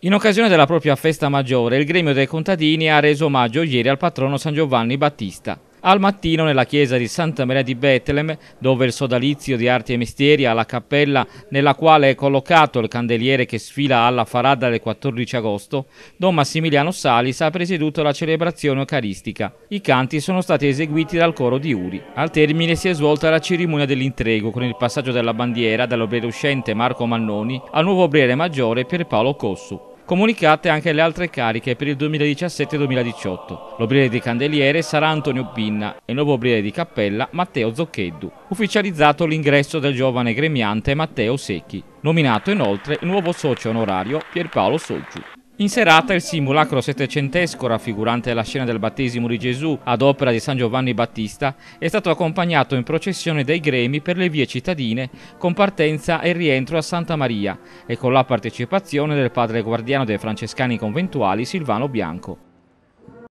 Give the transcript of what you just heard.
In occasione della propria festa maggiore, il gremio dei contadini ha reso omaggio ieri al patrono San Giovanni Battista al mattino nella chiesa di Santa Maria di Betlem, dove il sodalizio di arti e mestieri ha la cappella nella quale è collocato il candeliere che sfila alla Farada del 14 agosto, Don Massimiliano Salis ha presieduto la celebrazione eucaristica. I canti sono stati eseguiti dal coro di Uri. Al termine si è svolta la cerimonia dell'intrego con il passaggio della bandiera dall'obrero uscente Marco Mannoni al nuovo obriere maggiore Pierpaolo Cossu comunicate anche le altre cariche per il 2017-2018. L'obriere di Candeliere sarà Antonio Pinna e il nuovo obriere di Cappella Matteo Zoccheddu, ufficializzato l'ingresso del giovane gremiante Matteo Secchi, nominato inoltre il nuovo socio onorario Pierpaolo Soggiu. In serata il simulacro settecentesco raffigurante la scena del battesimo di Gesù ad opera di San Giovanni Battista è stato accompagnato in processione dai gremi per le vie cittadine con partenza e rientro a Santa Maria e con la partecipazione del padre guardiano dei francescani conventuali Silvano Bianco.